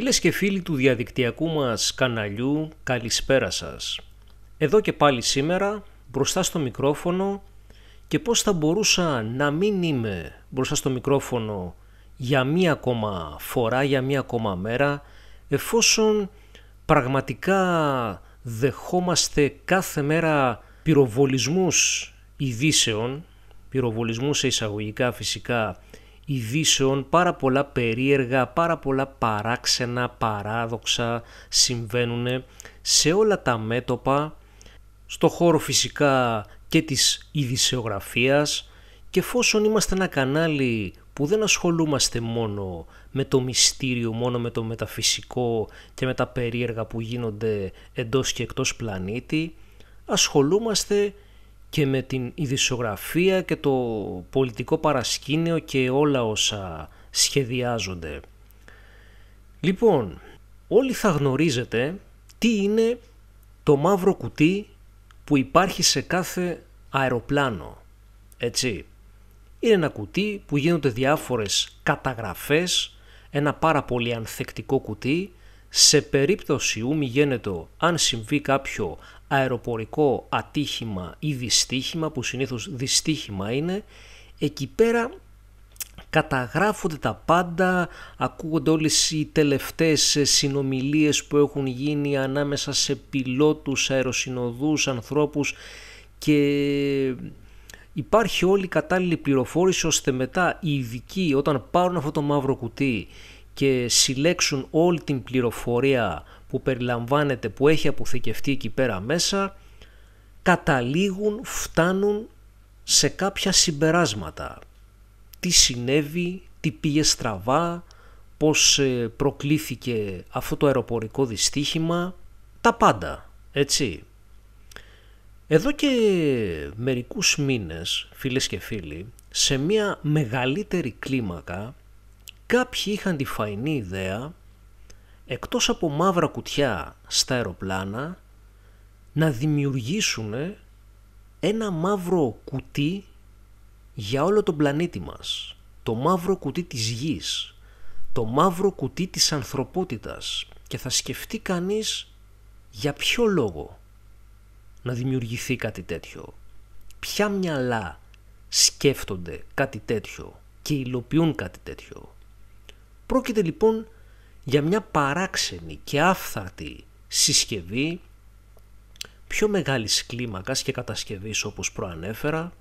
Φίλες και φίλοι του διαδικτυακού μας καναλιού, καλησπέρα σας. Εδώ και πάλι σήμερα, μπροστά στο μικρόφωνο και πώς θα μπορούσα να μην είμαι μπροστά στο μικρόφωνο για μία ακόμα φορά, για μία ακόμα μέρα, εφόσον πραγματικά δεχόμαστε κάθε μέρα πυροβολισμούς ειδήσεων, πυροβολισμούς σε εισαγωγικά φυσικά ειδήσεων πάρα πολλά περίεργα, πάρα πολλά παράξενα, παράδοξα συμβαίνουν σε όλα τα μέτωπα, στο χώρο φυσικά και της ειδησεογραφίας και εφόσον είμαστε ένα κανάλι που δεν ασχολούμαστε μόνο με το μυστήριο, μόνο με το μεταφυσικό και με τα περίεργα που γίνονται εντός και εκτός πλανήτη, ασχολούμαστε και με την ειδησιογραφία και το πολιτικό παρασκήνιο και όλα όσα σχεδιάζονται. Λοιπόν, όλοι θα γνωρίζετε τι είναι το μαύρο κουτί που υπάρχει σε κάθε αεροπλάνο, έτσι. Είναι ένα κουτί που γίνονται διάφορες καταγραφές, ένα πάρα πολύ ανθεκτικό κουτί σε περίπτωση ου γένετο, αν συμβεί κάποιο αεροπορικό ατύχημα ή δυστύχημα, που συνήθως δυστύχημα είναι, εκεί πέρα καταγράφονται τα πάντα, ακούγονται όλες οι τελευταίες συνομιλίες που έχουν γίνει ανάμεσα σε πιλότους, αεροσυνοδούς, ανθρώπους και υπάρχει όλη η κατάλληλη πληροφόρηση ώστε μετά οι ειδικοί όταν πάρουν αυτό το μαύρο κουτί και συλλέξουν όλη την πληροφορία που περιλαμβάνεται, που έχει αποθηκευτεί εκεί πέρα μέσα, καταλήγουν, φτάνουν σε κάποια συμπεράσματα. Τι συνέβη, τι πήγε στραβά, πώς ε, προκλήθηκε αυτό το αεροπορικό δυστύχημα, τα πάντα, έτσι. Εδώ και μερικούς μήνες, φίλες και φίλοι, σε μια μεγαλύτερη κλίμακα Κάποιοι είχαν τη φαϊνή ιδέα, εκτός από μαύρα κουτιά στα αεροπλάνα, να δημιουργήσουν ένα μαύρο κουτί για όλο τον πλανήτη μας. Το μαύρο κουτί της γης, το μαύρο κουτί της ανθρωπότητας. Και θα σκεφτεί κανείς για ποιο λόγο να δημιουργηθεί κάτι τέτοιο. Ποια μυαλά σκέφτονται κάτι τέτοιο και υλοποιούν κάτι τέτοιο. Πρόκειται λοιπόν για μια παράξενη και άφθαρτη συσκευή πιο μεγάλης κλίμακας και κατασκευής, όπως προανέφερα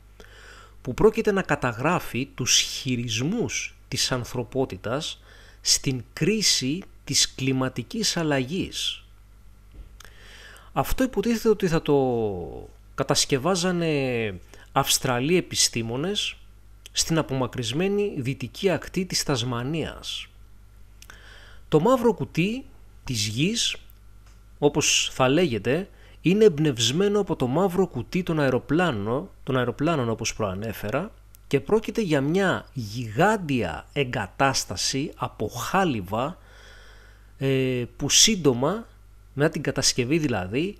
που πρόκειται να καταγράφει τους χειρισμούς της ανθρωπότητας στην κρίση της κλιματικής αλλαγής. Αυτό υποτίθεται ότι θα το κατασκευάζανε Αυστραλοί επιστήμονες στην απομακρυσμένη δυτική ακτή της Τασμανίας. Το μαύρο κουτί της γης, όπως θα λέγεται, είναι εμπνευσμένο από το μαύρο κουτί των αεροπλάνων, των αεροπλάνων όπως προανέφερα και πρόκειται για μια γιγάντια εγκατάσταση από χάλιβα ε, που σύντομα, μετά την κατασκευή δηλαδή,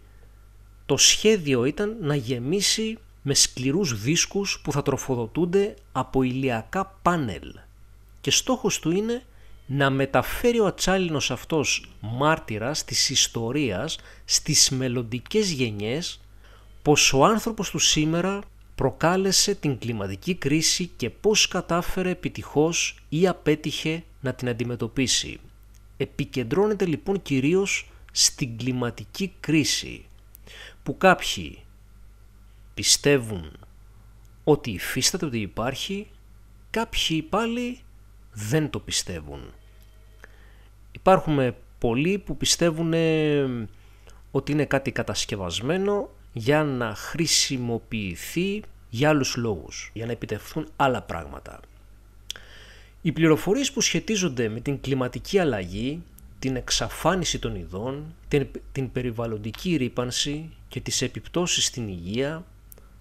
το σχέδιο ήταν να γεμίσει με σκληρούς δίσκους που θα τροφοδοτούνται από ηλιακά πάνελ και στόχος του είναι να μεταφέρει ο ατσάλινος αυτός μάρτυρας της ιστορίας στις μελλοντικές γενιές πως ο άνθρωπος του σήμερα προκάλεσε την κλιματική κρίση και πώς κατάφερε επιτυχώς ή απέτυχε να την αντιμετωπίσει. Επικεντρώνεται λοιπόν κυρίως στην κλιματική κρίση που κάποιοι πιστεύουν ότι υφίσταται ότι υπάρχει, κάποιοι πάλι δεν το πιστεύουν. Υπάρχουν πολλοί που πιστεύουν ότι είναι κάτι κατασκευασμένο για να χρησιμοποιηθεί για άλλους λόγους, για να επιτευχθούν άλλα πράγματα. Οι πληροφορίες που σχετίζονται με την κλιματική αλλαγή, την εξαφάνιση των ειδών, την, περιβαλλοντική ρήπανση και τις επιπτώσεις στην υγεία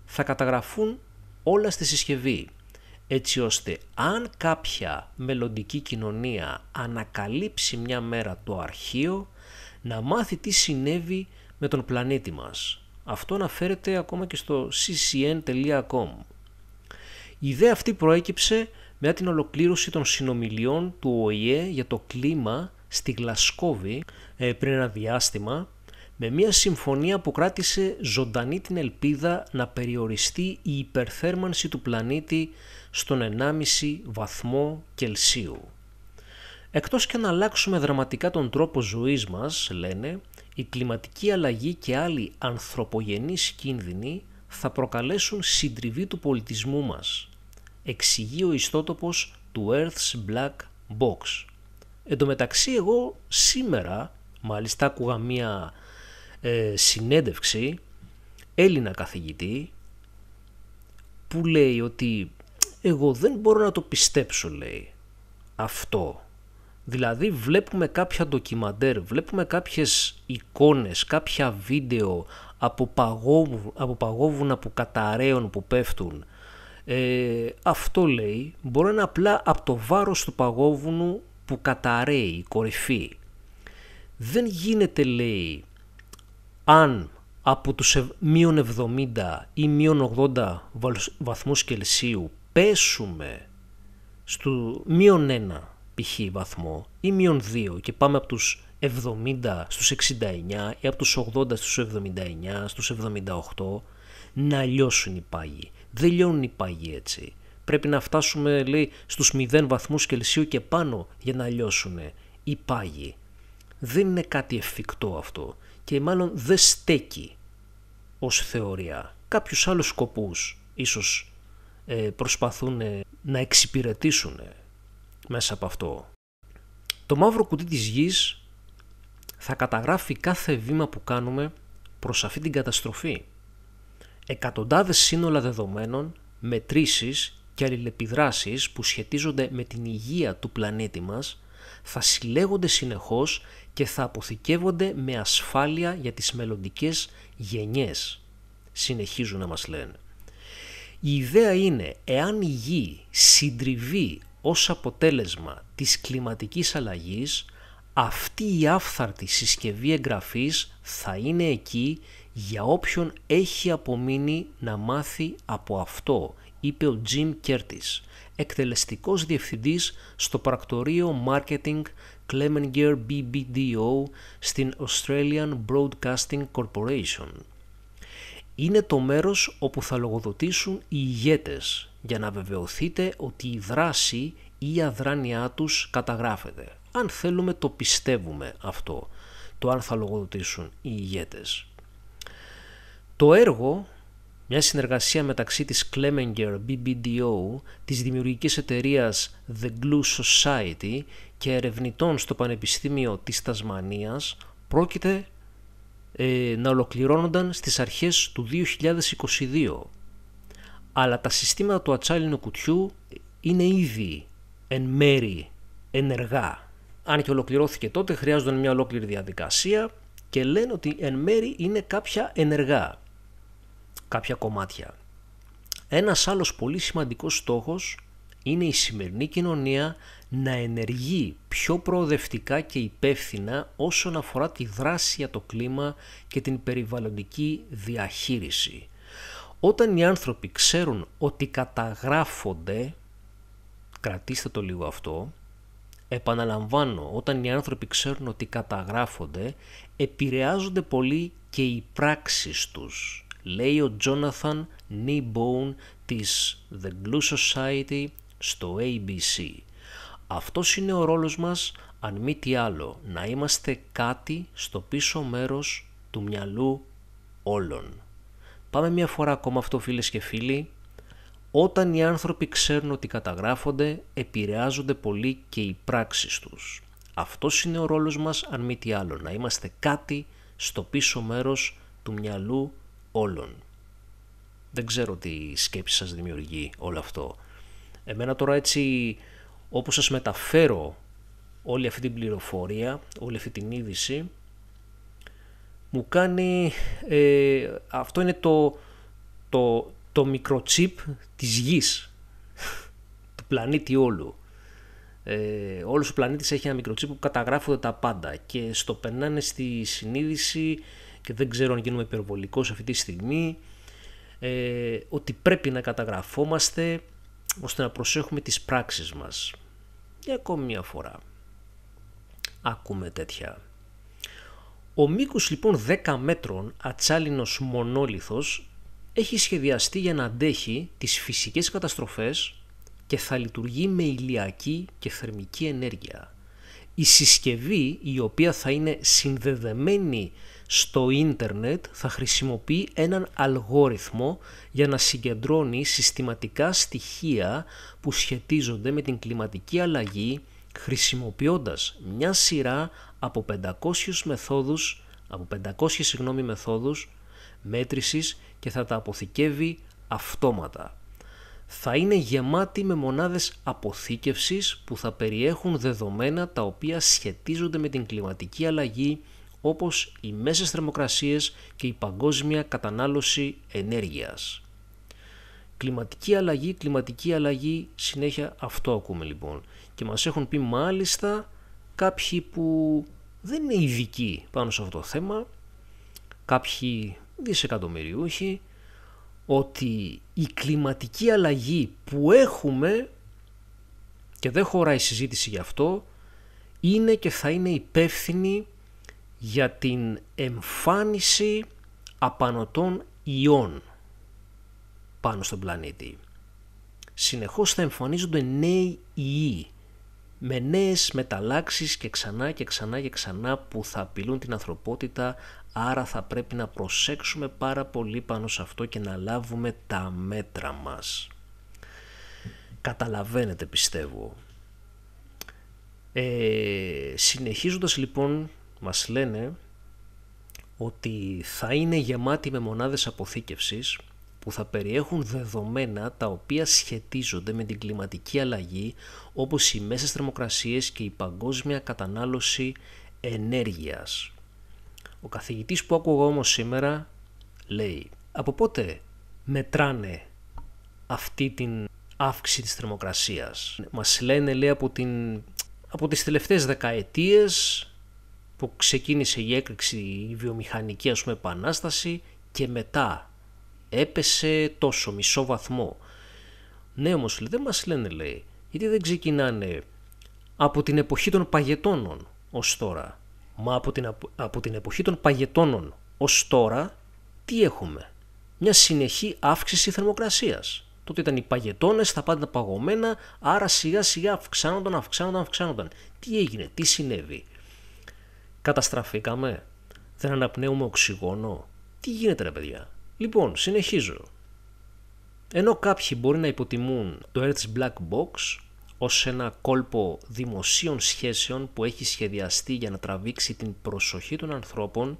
θα καταγραφούν όλα στη συσκευή έτσι ώστε αν κάποια μελλοντική κοινωνία ανακαλύψει μια μέρα το αρχείο να μάθει τι συνέβη με τον πλανήτη μας. Αυτό αναφέρεται ακόμα και στο ccn.com. Η ιδέα αυτή προέκυψε μετά την ολοκλήρωση των συνομιλιών του ΟΗΕ για το κλίμα στη Γλασκόβη ε, πριν ένα διάστημα με μια συμφωνία που κράτησε ζωντανή την ελπίδα να περιοριστεί η υπερθέρμανση του πλανήτη στον 1,5 βαθμό Κελσίου. Εκτός και να αλλάξουμε δραματικά τον τρόπο ζωής μας, λένε, η κλιματική αλλαγή και άλλοι ανθρωπογενείς κίνδυνοι θα προκαλέσουν συντριβή του πολιτισμού μας. Εξηγεί ο ιστότοπος του Earth's Black Box. Εν τω μεταξύ εγώ σήμερα, μάλιστα άκουγα μία ε, συνέντευξη Έλληνα καθηγητή που λέει ότι εγώ δεν μπορώ να το πιστέψω λέει αυτό. Δηλαδή βλέπουμε κάποια ντοκιμαντέρ, βλέπουμε κάποιες εικόνες, κάποια βίντεο από, παγόβου, από παγόβουνα που καταραίων που πέφτουν. Ε, αυτό λέει μπορεί να απλά από το βάρος του παγόβουνου που καταραίει κορυφή. Δεν γίνεται λέει αν από τους μείον 70 ή μείον 80 βαθμούς Κελσίου πέσουμε στο μείον ένα π.χ. βαθμό ή μείον δύο και πάμε από τους 70 στους 69 ή από τους 80 στους 79, στους 78, να λιώσουν οι πάγοι. Δεν λιώνουν οι πάγοι έτσι. Πρέπει να φτάσουμε λέει, στους 0 βαθμούς Κελσίου και πάνω για να λιώσουν οι πάγοι. Δεν είναι κάτι εφικτό αυτό και μάλλον δεν στέκει ως θεωρία. Κάποιους άλλους σκοπούς ίσως ε, προσπαθούν να εξυπηρετήσουν μέσα από αυτό. Το μαύρο κουτί της γης θα καταγράφει κάθε βήμα που κάνουμε προς αυτή την καταστροφή. Εκατοντάδες σύνολα δεδομένων, μετρήσεις και αλληλεπιδράσεις που σχετίζονται με την υγεία του πλανήτη μας θα συλλέγονται συνεχώς και θα αποθηκεύονται με ασφάλεια για τις μελλοντικές γενιές, συνεχίζουν να μας λένε. Η ιδέα είναι εάν η γη συντριβεί ως αποτέλεσμα της κλιματικής αλλαγής, αυτή η άφθαρτη συσκευή εγγραφής θα είναι εκεί για όποιον έχει απομείνει να μάθει από αυτό, είπε ο Jim Curtis, εκτελεστικός διευθυντής στο πρακτορείο Marketing Clemenger BBDO στην Australian Broadcasting Corporation είναι το μέρος όπου θα λογοδοτήσουν οι ηγέτες για να βεβαιωθείτε ότι η δράση ή η αδράνειά τους καταγράφεται. Αν θέλουμε το πιστεύουμε αυτό, το αν θα λογοδοτήσουν οι ηγέτες. Το έργο, μια συνεργασία μεταξύ της Clemenger BBDO, της δημιουργικής εταιρείας The Glue Society και ερευνητών στο Πανεπιστήμιο της Τασμανίας, πρόκειται ε, να ολοκληρώνονταν στις αρχές του 2022. Αλλά τα συστήματα του ατσάλινου κουτιού είναι ήδη εν μέρη ενεργά. Αν και ολοκληρώθηκε τότε χρειάζονταν μια ολόκληρη διαδικασία και λένε ότι εν μέρη είναι κάποια ενεργά, κάποια κομμάτια. Ένας άλλος πολύ σημαντικός στόχος είναι η σημερινή κοινωνία να ενεργεί πιο προοδευτικά και υπεύθυνα όσον αφορά τη δράση για το κλίμα και την περιβαλλοντική διαχείριση. Όταν οι άνθρωποι ξέρουν ότι καταγράφονται, κρατήστε το λίγο αυτό, επαναλαμβάνω, όταν οι άνθρωποι ξέρουν ότι καταγράφονται, επηρεάζονται πολύ και οι πράξεις τους. Λέει ο Τζόναθαν Νίμπόουν της The Glue Society στο ABC. Αυτός είναι ο ρόλος μας, αν μη τι άλλο, να είμαστε κάτι στο πίσω μέρος του μυαλού όλων. Πάμε μια φορά ακόμα αυτό φίλες και φίλοι. Όταν οι άνθρωποι ξέρουν ότι καταγράφονται, επηρεάζονται πολύ και οι πράξεις τους. Αυτός είναι ο ρόλος μας, αν μη τι άλλο, να είμαστε κάτι στο πίσω μέρος του μυαλού όλων. Δεν ξέρω τι σκέψη σας δημιουργεί όλο αυτό. Εμένα τώρα έτσι όπως σας μεταφέρω όλη αυτή την πληροφορία, όλη αυτή την είδηση, μου κάνει, ε, αυτό είναι το, το, το μικροτσίπ της γης, του πλανήτη όλου. Ε, όλος ο πλανήτης έχει ένα μικροτσίπ που καταγράφονται τα πάντα και στο περνάνε στη συνείδηση και δεν ξέρω αν γίνουμε υπεροπολικός αυτή τη στιγμή, ε, ότι πρέπει να καταγραφόμαστε ώστε να προσέχουμε τις πράξεις μας. Για ακόμη μια φορά. Ακούμε τέτοια. Ο μήκος λοιπόν 10 μέτρων ατσάλινος μονόλιθος έχει σχεδιαστεί για να αντέχει τις φυσικές καταστροφές και θα λειτουργεί με ηλιακή και θερμική ενέργεια. Η συσκευή η οποία θα είναι συνδεδεμένη στο ίντερνετ θα χρησιμοποιεί έναν αλγόριθμο για να συγκεντρώνει συστηματικά στοιχεία που σχετίζονται με την κλιματική αλλαγή χρησιμοποιώντας μια σειρά από 500 μεθόδους, από 500 συγγνώμη, μεθόδους μέτρησης και θα τα αποθηκεύει αυτόματα. Θα είναι γεμάτη με μονάδες αποθήκευσης που θα περιέχουν δεδομένα τα οποία σχετίζονται με την κλιματική αλλαγή όπως οι μέσες θερμοκρασίες και η παγκόσμια κατανάλωση ενέργειας. Κλιματική αλλαγή, κλιματική αλλαγή, συνέχεια αυτό ακούμε λοιπόν. Και μας έχουν πει μάλιστα κάποιοι που δεν είναι ειδικοί πάνω σε αυτό το θέμα, κάποιοι δισεκατομμυριούχοι, ότι η κλιματική αλλαγή που έχουμε, και δεν χωράει συζήτηση γι' αυτό, είναι και θα είναι υπεύθυνη για την εμφάνιση απανοτών ιών πάνω στον πλανήτη. Συνεχώς θα εμφανίζονται νέοι ιοί με νέες μεταλλάξεις και ξανά και ξανά και ξανά που θα απειλούν την ανθρωπότητα άρα θα πρέπει να προσέξουμε πάρα πολύ πάνω σε αυτό και να λάβουμε τα μέτρα μας. Καταλαβαίνετε πιστεύω. Ε, συνεχίζοντας λοιπόν μας λένε ότι θα είναι γεμάτη με μονάδες αποθήκευσης που θα περιέχουν δεδομένα τα οποία σχετίζονται με την κλιματική αλλαγή όπως οι μέσες θερμοκρασίες και η παγκόσμια κατανάλωση ενέργειας. Ο καθηγητής που άκουγα όμως σήμερα λέει από πότε μετράνε αυτή την αύξηση της θερμοκρασίας. Μας λένε λέει από, την... από τις τελευταίες δεκαετίες που ξεκίνησε η έκρηξη η βιομηχανική ας πούμε επανάσταση και μετά έπεσε τόσο μισό βαθμό. Ναι όμως λέει, δεν μας λένε λέει γιατί δεν ξεκινάνε από την εποχή των παγετώνων ως τώρα. Μα από την, από την εποχή των παγετώνων ως τώρα τι έχουμε. Μια συνεχή αύξηση θερμοκρασίας. Τότε ήταν οι παγετώνες, τα πάντα παγωμένα, άρα σιγά σιγά αυξάνονταν, αυξάνονταν, αυξάνονταν. Τι έγινε, τι συνέβη. Καταστραφήκαμε. Δεν αναπνέουμε οξυγόνο. Τι γίνεται ρε παιδιά. Λοιπόν, συνεχίζω. Ενώ κάποιοι μπορεί να υποτιμούν το Earth's Black Box ως ένα κόλπο δημοσίων σχέσεων που έχει σχεδιαστεί για να τραβήξει την προσοχή των ανθρώπων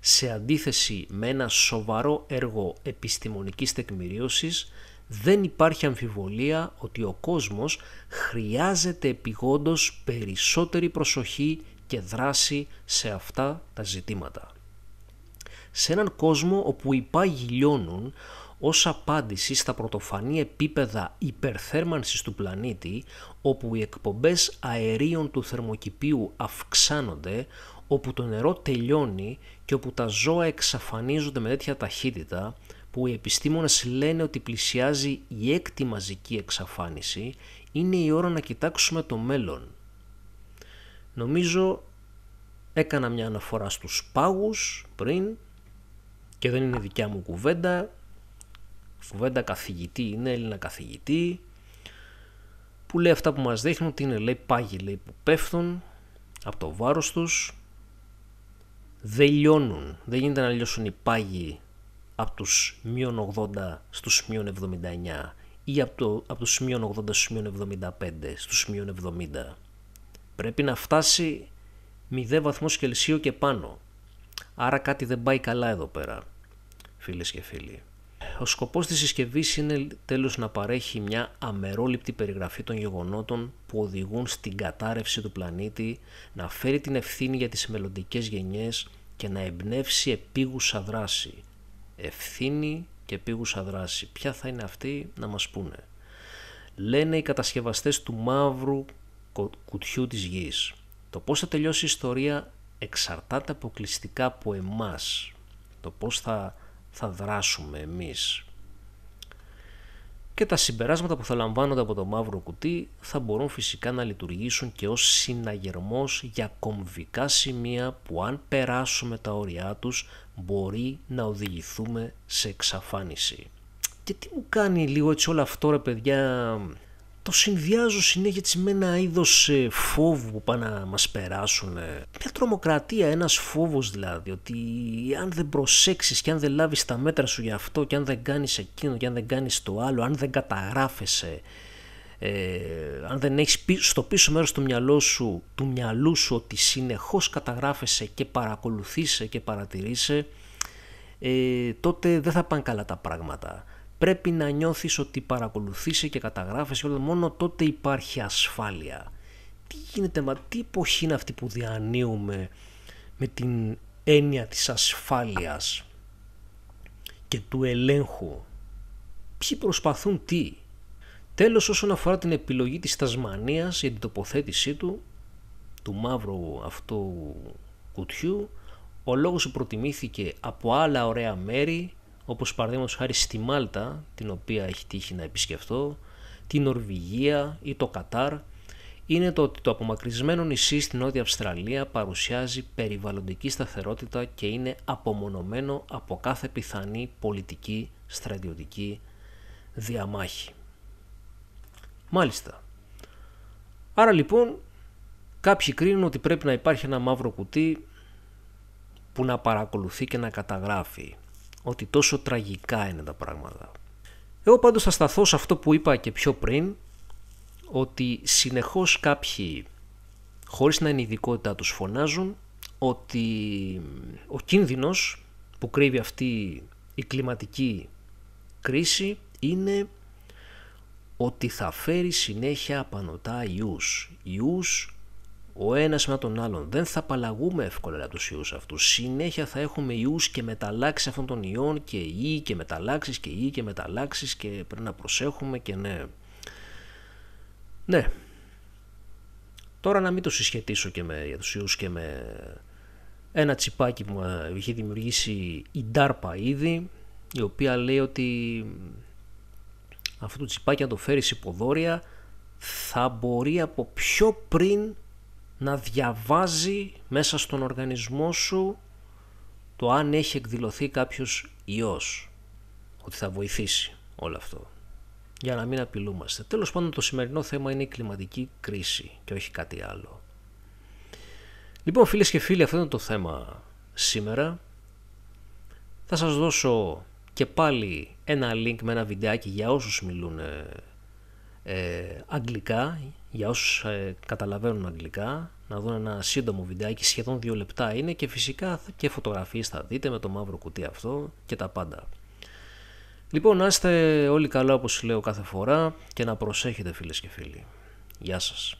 σε αντίθεση με ένα σοβαρό έργο επιστημονικής τεκμηρίωσης δεν υπάρχει αμφιβολία ότι ο κόσμος χρειάζεται επιγόντως περισσότερη προσοχή και δράση σε αυτά τα ζητήματα. Σε έναν κόσμο όπου οι πάγοι λιώνουν ως απάντηση στα πρωτοφανή επίπεδα υπερθέρμανσης του πλανήτη, όπου οι εκπομπές αερίων του θερμοκηπίου αυξάνονται, όπου το νερό τελειώνει και όπου τα ζώα εξαφανίζονται με τέτοια ταχύτητα, που οι επιστήμονες λένε ότι πλησιάζει η έκτη μαζική εξαφάνιση, είναι η ώρα να κοιτάξουμε το μέλλον Νομίζω έκανα μια αναφορά στους πάγους πριν και δεν είναι δικιά μου κουβέντα. Κουβέντα καθηγητή, είναι Έλληνα καθηγητή που λέει αυτά που μας δείχνουν ότι είναι λέει πάγοι λέει, που πέφτουν από το βάρος τους δεν λιώνουν, δεν γίνεται να λιώσουν οι πάγοι από τους μείον 80 στους μείον 79 ή από, το, από τους μείον 80 στους μείον 75 στους μείον 70 Πρέπει να φτάσει 0 βαθμούς Κελσίου και πάνω. Άρα κάτι δεν πάει καλά εδώ πέρα, φίλες και φίλοι. Ο σκοπός της συσκευής είναι τέλος να παρέχει μια αμερόληπτη περιγραφή των γεγονότων που οδηγούν στην κατάρρευση του πλανήτη, να φέρει την ευθύνη για τις μελλοντικές γενιές και να εμπνεύσει επίγουσα δράση. Ευθύνη και επίγουσα δράση. Ποια θα είναι αυτή να μας πούνε. Λένε οι κατασκευαστές του μαύρου κουτιού της γης. Το πώς θα τελειώσει η ιστορία εξαρτάται αποκλειστικά από εμάς. Το πώς θα, θα δράσουμε εμείς. Και τα συμπεράσματα που θα λαμβάνονται από το μαύρο κουτί θα μπορούν φυσικά να λειτουργήσουν και ως συναγερμός για κομβικά σημεία που αν περάσουμε τα όρια τους μπορεί να οδηγηθούμε σε εξαφάνιση. Και τι μου κάνει λίγο έτσι όλο αυτό ρε παιδιά το συνδυάζω συνέχεια με ένα είδος ε, φόβου που πάνε να μας περάσουν. Ε, μια τρομοκρατία, ένας φόβος δηλαδή, ότι αν δεν προσέξεις και αν δεν λάβεις τα μέτρα σου για αυτό και αν δεν κάνεις εκείνο και αν δεν κάνεις το άλλο, αν δεν καταγράφεσαι, ε, αν δεν έχεις στο πίσω μέρος του, μυαλό σου, του μυαλού σου ότι συνεχώς καταγράφεσαι και παρακολουθείσαι και παρατηρείσαι, τότε δεν θα πάνε καλά τα πράγματα πρέπει να νιώθεις ότι παρακολουθείσαι και και όλα, μόνο τότε υπάρχει ασφάλεια. Τι γίνεται, μα τι εποχή είναι αυτή που διανύουμε με την έννοια της ασφάλειας και του ελέγχου. Ποιοι προσπαθούν τι. Τέλος όσον αφορά την επιλογή της Τασμανίας για την τοποθέτησή του, του μαύρου αυτού κουτιού, ο λόγος που προτιμήθηκε από άλλα ωραία μέρη όπως παραδείγματος χάρη στη Μάλτα, την οποία έχει τύχει να επισκεφτώ, τη Νορβηγία ή το Κατάρ, είναι το ότι το απομακρυσμένο νησί στην Νότια Αυστραλία παρουσιάζει περιβαλλοντική σταθερότητα και είναι απομονωμένο από κάθε πιθανή πολιτική στρατιωτική διαμάχη. Μάλιστα. Άρα λοιπόν κάποιοι κρίνουν ότι πρέπει να υπάρχει ένα μαύρο κουτί που να παρακολουθεί και να καταγράφει ότι τόσο τραγικά είναι τα πράγματα. Εγώ πάντως θα σταθώ σε αυτό που είπα και πιο πριν, ότι συνεχώς κάποιοι, χωρίς να είναι ειδικότητά τους, φωνάζουν ότι ο κίνδυνος που κρύβει αυτή η κλιματική κρίση είναι ότι θα φέρει συνέχεια απανοτά ιούς. Ιούς ο ένας με τον άλλον. Δεν θα απαλλαγούμε εύκολα από τους ιούς αυτούς. Συνέχεια θα έχουμε ιούς και μεταλλάξεις αυτών των ιών και ή και μεταλλάξεις και ή και μεταλλάξεις και πρέπει να προσέχουμε και ναι. Ναι. Τώρα να μην το συσχετίσω και με, για τους και με ένα τσιπάκι που είχε δημιουργήσει η Ντάρπα ήδη, η οποία λέει ότι αυτό το τσιπάκι αν το φέρεις υποδόρια θα μπορεί από πιο πριν να διαβάζει μέσα στον οργανισμό σου το αν έχει εκδηλωθεί κάποιος ιός. Ότι θα βοηθήσει όλο αυτό. Για να μην απειλούμαστε. Τέλος πάντων το σημερινό θέμα είναι η κλιματική κρίση και όχι κάτι άλλο. Λοιπόν φίλες και φίλοι αυτό είναι το θέμα σήμερα. Θα σας δώσω και πάλι ένα link με ένα βιντεάκι για όσους μιλούν ε, αγγλικά για όσους ε, καταλαβαίνουν αγγλικά να δουν ένα σύντομο βιντεάκι σχεδόν δύο λεπτά είναι και φυσικά και φωτογραφίες θα δείτε με το μαύρο κουτί αυτό και τα πάντα. Λοιπόν να είστε όλοι καλά όπως λέω κάθε φορά και να προσέχετε φίλες και φίλοι. Γεια σας.